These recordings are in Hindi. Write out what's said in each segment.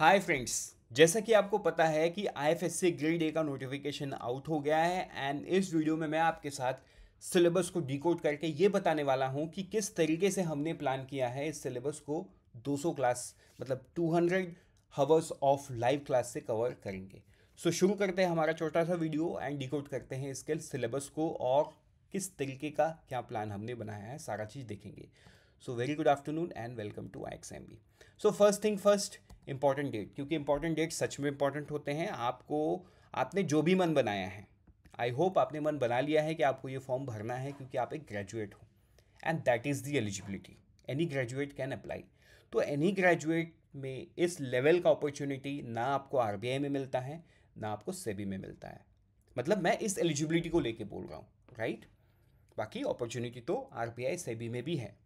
हाय फ्रेंड्स जैसा कि आपको पता है कि आईएफएससी ग्रेड ए का नोटिफिकेशन आउट हो गया है एंड इस वीडियो में मैं आपके साथ सिलेबस को डिकोड करके ये बताने वाला हूँ कि किस तरीके से हमने प्लान किया है इस सिलेबस को 200 क्लास मतलब 200 hundred hours of live class से कवर करेंगे सो so, शुरू करते हैं हमारा छोटा सा वीडियो एंड डिकोड करते हैं इसके सिलेबस को और किस तरीके का क्या प्लान हमने बनाया है सारा चीज़ देखेंगे so very good afternoon and welcome to I X M B so first thing first important date क्योंकि इंपॉर्टेंट डेट सच में इंपॉर्टेंट होते हैं आपको आपने जो भी मन बनाया है आई होप आपने मन बना लिया है कि आपको ये फॉर्म भरना है क्योंकि आप एक ग्रेजुएट हो and that is the eligibility any graduate can apply तो एनी ग्रेजुएट में इस लेवल का अपॉर्चुनिटी ना आपको आर में मिलता है ना आपको सेबी e में मिलता है मतलब मैं इस एलिजिबिलिटी को लेके बोल रहा हूँ राइट right? बाकी अपॉर्चुनिटी तो आर सेबी e में भी है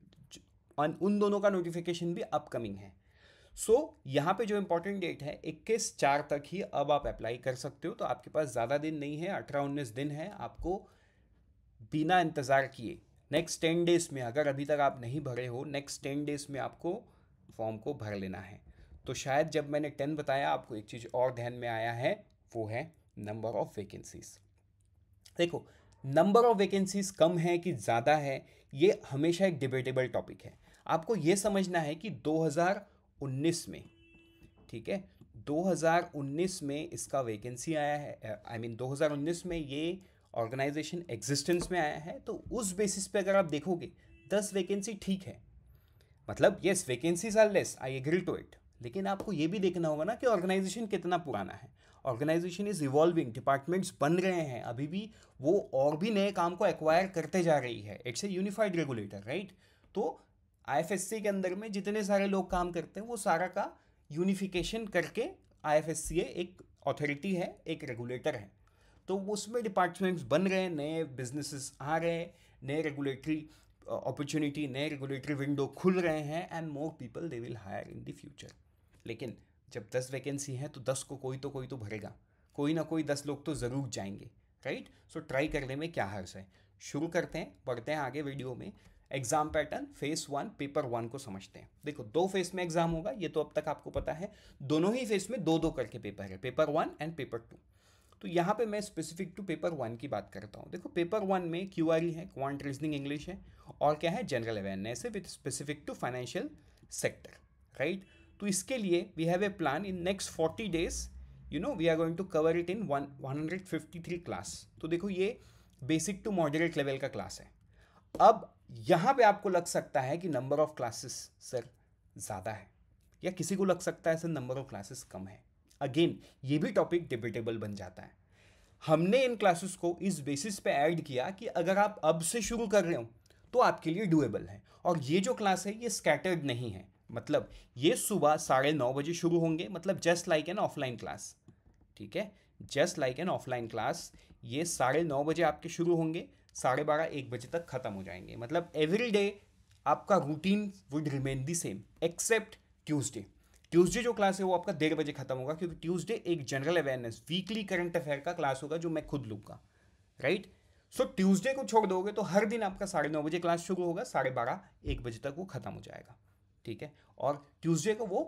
उन दोनों का नोटिफिकेशन भी अपकमिंग है सो so, यहाँ पे जो इम्पोर्टेंट डेट है 21 चार तक ही अब आप अप्लाई कर सकते हो तो आपके पास ज़्यादा दिन नहीं है अठारह उन्नीस दिन है आपको बिना इंतज़ार किए नेक्स्ट टेन डेज में अगर अभी तक आप नहीं भरे हो नेक्स्ट टेन डेज में आपको फॉर्म को भर लेना है तो शायद जब मैंने टेन बताया आपको एक चीज़ और ध्यान में आया है वो है नंबर ऑफ़ वैकेंसीज देखो नंबर ऑफ़ वैकेंसीज कम है कि ज़्यादा है ये हमेशा एक डिबेटेबल टॉपिक है आपको ये समझना है कि 2019 में ठीक है 2019 में इसका वैकेंसी आया है आई I मीन mean, 2019 में ये ऑर्गेनाइजेशन एग्जिस्टेंस में आया है तो उस बेसिस पे अगर आप देखोगे 10 वैकेंसी ठीक है मतलब yes vacancies are less I agree to it लेकिन आपको ये भी देखना होगा ना कि ऑर्गेनाइजेशन कितना पुराना है ऑर्गेनाइजेशन इज़ इवॉल्विंग डिपार्टमेंट्स बन रहे हैं अभी भी वो और भी नए काम को एक्वायर करते जा रही है it's a unified regulator right तो आईएफएससी के अंदर में जितने सारे लोग काम करते हैं वो सारा का यूनिफिकेशन करके आईएफएससीए एक अथॉरिटी है एक रेगुलेटर है तो उसमें डिपार्टमेंट्स बन रहे हैं नए बिजनेसेस आ रहे नए रेगुलेटरी अपॉर्चुनिटी नए रेगुलेटरी विंडो खुल रहे हैं and more people they will hire in the future लेकिन जब दस वैकेंसी हैं तो दस को कोई तो कोई तो भरेगा कोई ना कोई दस लोग तो ज़रूर जाएंगे राइट सो ट्राई करने में क्या हर्ष है शुरू करते हैं बढ़ते हैं आगे वीडियो में exam pattern phase one paper one को समझते हैं देखो दो फेस में एग्जाम होगा ये तो अब तक आपको पता है दोनों ही फेस में दो दो करके पेपर है paper one and paper two तो यहाँ पे मैं स्पेसिफिक टू पेपर वन की बात करता हूँ देखो पेपर वन में क्यू आर e है क्वांट रीजनिंग इंग्लिश है और क्या है जनरल अवेयरनेस है with specific to financial sector right तो इसके लिए we have a plan in next forty days you know we are going to cover it in one one hundred fifty three class तो देखो ये बेसिक टू मॉडरेट लेवल का क्लास है अब यहाँ पे आपको लग सकता है कि नंबर ऑफ क्लासेस सर ज़्यादा है या किसी को लग सकता है सर नंबर ऑफ क्लासेस कम है अगेन ये भी टॉपिक डिबेटेबल बन जाता है हमने इन क्लासेस को इस बेसिस पे ऐड किया कि अगर आप अब से शुरू कर रहे हो तो आपके लिए डुएबल है और ये जो क्लास है ये स्कैटर्ड नहीं है मतलब ये सुबह साढ़े नौ बजे शुरू होंगे मतलब just like an offline class ठीक है just like an offline class ये साढ़े नौ बजे आपके शुरू होंगे साढ़े बारह एक बजे तक ख़त्म हो जाएंगे मतलब एवरी डे आपका routine would remain the same except Tuesday Tuesday जो क्लास है वो आपका डेढ़ बजे खत्म होगा क्योंकि ट्यूजडे एक general awareness weekly current affair का क्लास होगा जो मैं खुद लूँगा राइट सो ट्यूजडे को छोड़ दोगे तो हर दिन आपका साढ़े नौ बजे क्लास शुरू होगा साढ़े बारह एक बजे तक वो ख़त्म हो जाएगा ठीक है और ट्यूज़डे को वो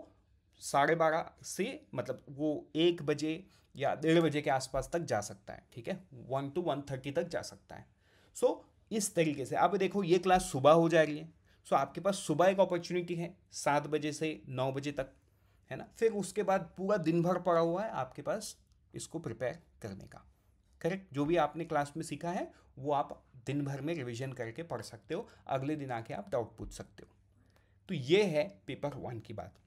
साढ़े बारह से मतलब वो एक बजे या डेढ़ बजे के आसपास तक जा सकता है ठीक है वन टू वन थर्टी तक जा सकता है सो so, इस तरीके से आप देखो ये क्लास सुबह हो जा रही है सो so, आपके पास सुबह एक अपॉर्चुनिटी है सात बजे से नौ बजे तक है ना फिर उसके बाद पूरा दिन भर पड़ा हुआ है आपके पास इसको प्रिपेयर करने का करेक्ट जो भी आपने क्लास में सीखा है वो आप दिन भर में रिविजन करके पढ़ सकते हो अगले दिन आके आप डाउट पूछ सकते हो तो ये है पेपर वन की बात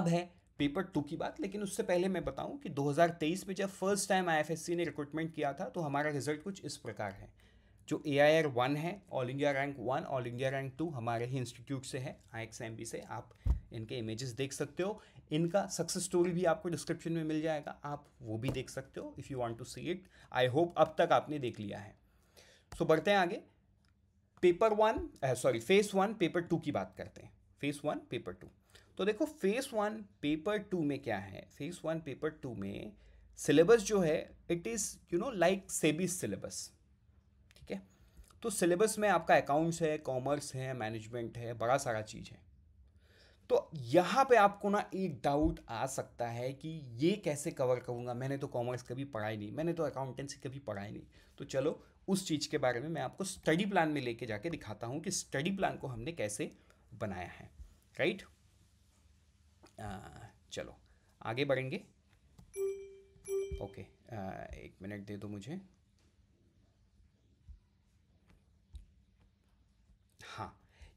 अब है पेपर टू की बात लेकिन उससे पहले मैं बताऊं कि 2023 में जब फर्स्ट टाइम आईएफएससी ने रिक्रूटमेंट किया था तो हमारा रिजल्ट कुछ इस प्रकार है जो ए आई आर वन है all India rank one all India rank two हमारे ही इंस्टीट्यूट से है आई एक्स एम बी से आप इनके इमेजेस देख सकते हो इनका सक्सेस स्टोरी भी आपको डिस्क्रिप्शन में मिल जाएगा आप वो भी देख सकते हो if you want to see it I hope अब तक आपने देख लिया है सो so, बढ़ते हैं आगे paper one sorry phase one paper two की बात करते हैं फेस वन पेपर टू तो देखो फेस वन पेपर टू में क्या है फेस वन पेपर टू में सिलेबस जो है it is you know like SEBI syllabus तो सिलेबस में आपका अकाउंट्स है कॉमर्स है मैनेजमेंट है बड़ा सारा चीज़ है तो यहाँ पे आपको ना एक डाउट आ सकता है कि ये कैसे कवर करूँगा मैंने तो कॉमर्स कभी पढ़ाई नहीं मैंने तो अकाउंटेंसी कभी पढ़ाई नहीं तो चलो उस चीज़ के बारे में मैं आपको स्टडी प्लान में लेके जाके दिखाता हूँ कि स्टडी प्लान को हमने कैसे बनाया है राइट आ, चलो आगे बढ़ेंगे ओके आ, एक मिनट दे दो मुझे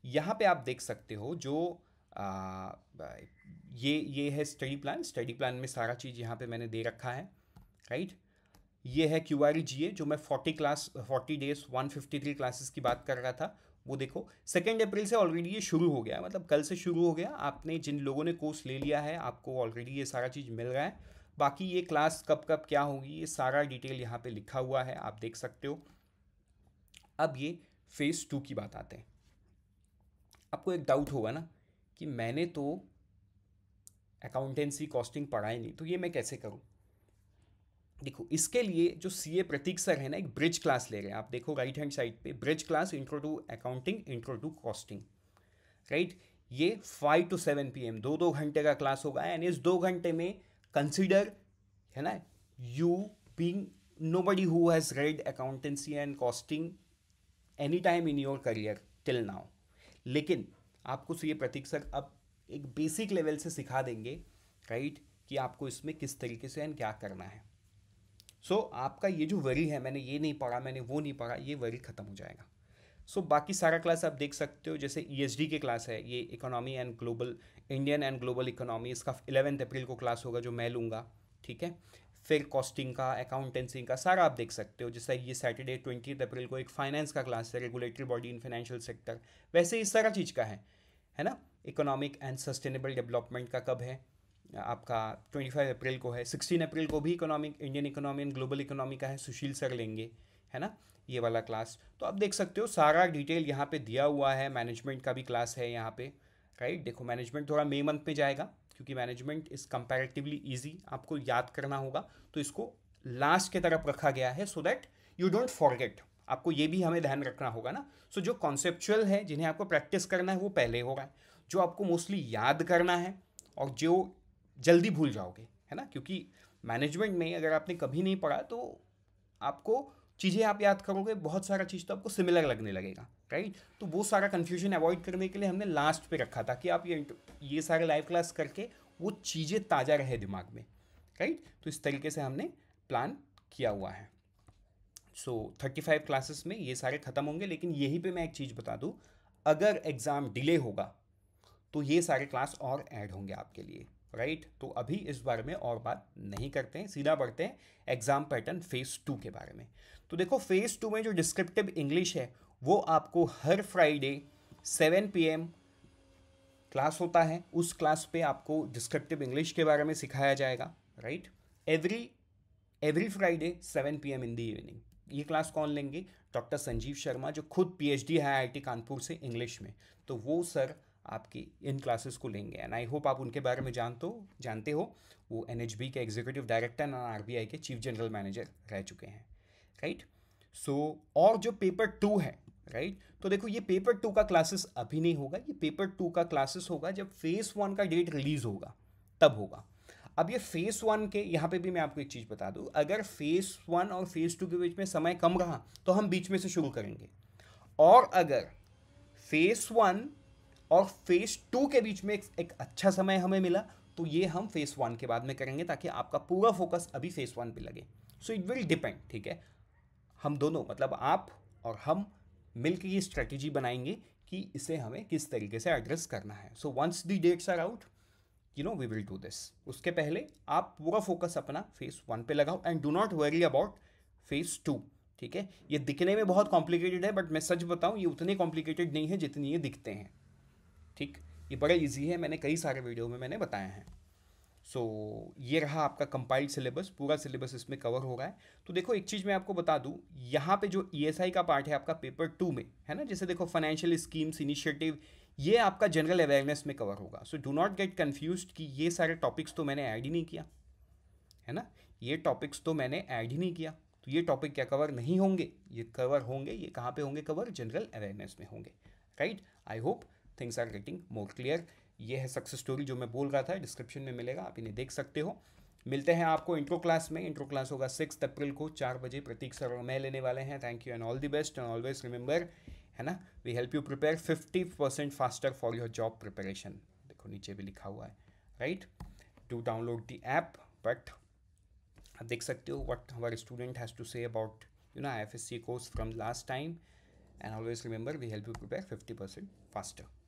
यहाँ पे आप देख सकते हो जो आ, ये ये है स्टडी प्लान स्टडी प्लान में सारा चीज़ यहाँ पे मैंने दे रखा है राइट ये है क्यू आर जी ए जो मैं forty class forty days one fifty three classes की बात कर रहा था वो देखो सेकेंड अप्रैल से ऑलरेडी ये शुरू हो गया मतलब कल से शुरू हो गया आपने जिन लोगों ने कोर्स ले लिया है आपको ऑलरेडी ये सारा चीज़ मिल रहा है बाकी ये क्लास कब कब क्या होगी ये सारा डिटेल यहाँ पे लिखा हुआ है आप देख सकते हो अब ये फेज़ टू की बात आते हैं आपको एक डाउट होगा ना कि मैंने तो अकाउंटेंसी कॉस्टिंग पढ़ा ही नहीं तो ये मैं कैसे करूँ देखो इसके लिए जो सी ए प्रतीक सर है ना एक ब्रिज क्लास ले रहे हैं आप देखो राइट हैंड साइड पे bridge class intro to accounting intro to costing right ये five to seven P M दो दो घंटे का क्लास होगा एंड इस दो घंटे में कंसिडर है ना you being nobody who has read accountancy and costing any time in your career till now लेकिन आपको सूर्य प्रतीक्षक अब एक बेसिक लेवल से सिखा देंगे राइट कि आपको इसमें किस तरीके से एंड क्या करना है सो so, आपका ये जो वरी है मैंने ये नहीं पढ़ा मैंने वो नहीं पढ़ा ये वरी ख़त्म हो जाएगा सो so, बाकी सारा क्लास आप देख सकते हो जैसे ई e के क्लास है ये economy and global Indian and global economy इसका इलेवेंथ अप्रैल को क्लास होगा जो मैं लूँगा ठीक है फिर कॉस्टिंग का अकाउंटेंसी का सारा आप देख सकते हो जैसा ये सैटरडे ट्वेंटी अप्रैल को एक फाइनेंस का क्लास है regulatory body in financial sector वैसे ही सारा चीज़ का है है ना इकोनॉमिक एंड सस्टेनेबल डेवलपमेंट का कब है आपका 25 अप्रैल को है 16 अप्रैल को भी economic Indian economy and global economy का है सुशील सर लेंगे है ना ये वाला क्लास तो आप देख सकते हो सारा डिटेल यहाँ पे दिया हुआ है मैनेजमेंट का भी क्लास है यहाँ पे राइट देखो मैनेजमेंट थोड़ा मई मंथ में जाएगा क्योंकि मैनेजमेंट इज़ कंपेरेटिवली ईजी आपको याद करना होगा तो इसको लास्ट के तरफ रखा गया है so that you don't forget आपको ये भी हमें ध्यान रखना होगा ना सो so, जो कॉन्सेप्चुअल है जिन्हें आपको प्रैक्टिस करना है वो पहले हो रहा है जो आपको मोस्टली याद करना है और जो जल्दी भूल जाओगे है ना क्योंकि मैनेजमेंट में अगर आपने कभी नहीं पढ़ा तो आपको चीज़ें आप याद करोगे बहुत सारा चीज़ तो आपको सिमिलर लगने लगेगा राइट तो वो सारा कन्फ्यूजन अवॉइड करने के लिए हमने लास्ट पे रखा था कि आप ये ये सारे लाइव क्लास करके वो चीज़ें ताज़ा रहे दिमाग में राइट तो इस तरीके से हमने प्लान किया हुआ है सो थर्टी फाइव क्लासेस में ये सारे ख़त्म होंगे लेकिन यहीं पे मैं एक चीज़ बता दूँ अगर एग्ज़ाम डिले होगा तो ये सारे क्लास और ऐड होंगे आपके लिए राइट तो अभी इस बारे में और बात नहीं करते हैं सीधा बढ़ते हैं एग्जाम पैटर्न फेज टू के बारे में तो देखो फेज टू में जो डिस्क्रिप्टिव इंग्लिश है वो आपको हर फ्राइडे सेवन पीएम क्लास होता है उस क्लास पे आपको डिस्क्रिप्टिव इंग्लिश के बारे में सिखाया जाएगा right every every Friday seven PM in the evening ये क्लास कौन लेंगे डॉक्टर संजीव शर्मा जो खुद पीएचडी है आईआईटी कानपुर से इंग्लिश में तो वो सर आपकी इन क्लासेस को लेंगे एंड आई होप आप उनके बारे में जान तो जानते हो वो N K executive director and R K chief general manager रह चुके हैं राइट सो so, और जो पेपर टू है राइट right? तो देखो ये पेपर टू का क्लासेस अभी नहीं होगा ये पेपर टू का क्लासेस होगा जब फेज़ वन का डेट रिलीज़ होगा तब होगा अब ये फेज़ वन के यहाँ पे भी मैं आपको एक चीज़ बता दूँ अगर फेज़ वन और फेज़ टू के बीच में समय कम रहा तो हम बीच में से शुरू करेंगे और अगर फेज़ वन और फेज़ टू के बीच में एक, एक अच्छा समय हमें मिला तो ये हम फेज़ वन के बाद में करेंगे ताकि आपका पूरा फोकस अभी फेज़ वन पे लगे सो इट विल डिपेंड ठीक है हम दोनों मतलब आप और हम मिलकर ये स्ट्रेटेजी बनाएंगे कि इसे हमें किस तरीके से एड्रेस करना है so once the dates are out you know we will do this उसके पहले आप पूरा फोकस अपना फेस वन पे लगाओ and do not worry about phase two ठीक है ये दिखने में बहुत कॉम्प्लिकेटेड है बट मैं सच बताऊं ये उतने कॉम्प्लिकेटेड नहीं है जितनी ये दिखते हैं ठीक ये बड़ा इजी है मैंने कई सारे वीडियो में मैंने बताया है सो so, ये रहा आपका कंपाइल्ड सिलेबस पूरा सिलेबस इसमें कवर हो रहा है तो देखो एक चीज़ मैं आपको बता दूँ यहाँ पे जो ई e का पार्ट है आपका पेपर टू में है ना जैसे देखो फाइनेंशियल स्कीम्स इनिशिएटिव ये आपका जनरल अवेयरनेस में कवर होगा so do not get confuse कि ये सारे टॉपिक्स तो मैंने ऐड ही नहीं किया है ना ये टॉपिक्स तो मैंने ऐड ही नहीं किया तो ये टॉपिक क्या कवर नहीं होंगे ये कवर होंगे ये कहाँ पे होंगे कवर जनरल अवेयरनेस में होंगे right I hope things are getting more clear ये है सक्सेस स्टोरी जो मैं बोल रहा था डिस्क्रिप्शन में मिलेगा आप इन्हें देख सकते हो मिलते हैं आपको इंट्रो क्लास में इंट्रो क्लास होगा सिक्स अप्रैल को चार बजे प्रतीक सर और मैं लेने वाले हैं thank you and all the best and always remember है ना we help you prepare fifty percent faster for your job preparation देखो नीचे भी लिखा हुआ है right to download the app but आप देख सकते हो what every student has to say about you ना I F S C course from last time and always remember we help you prepare fifty percent faster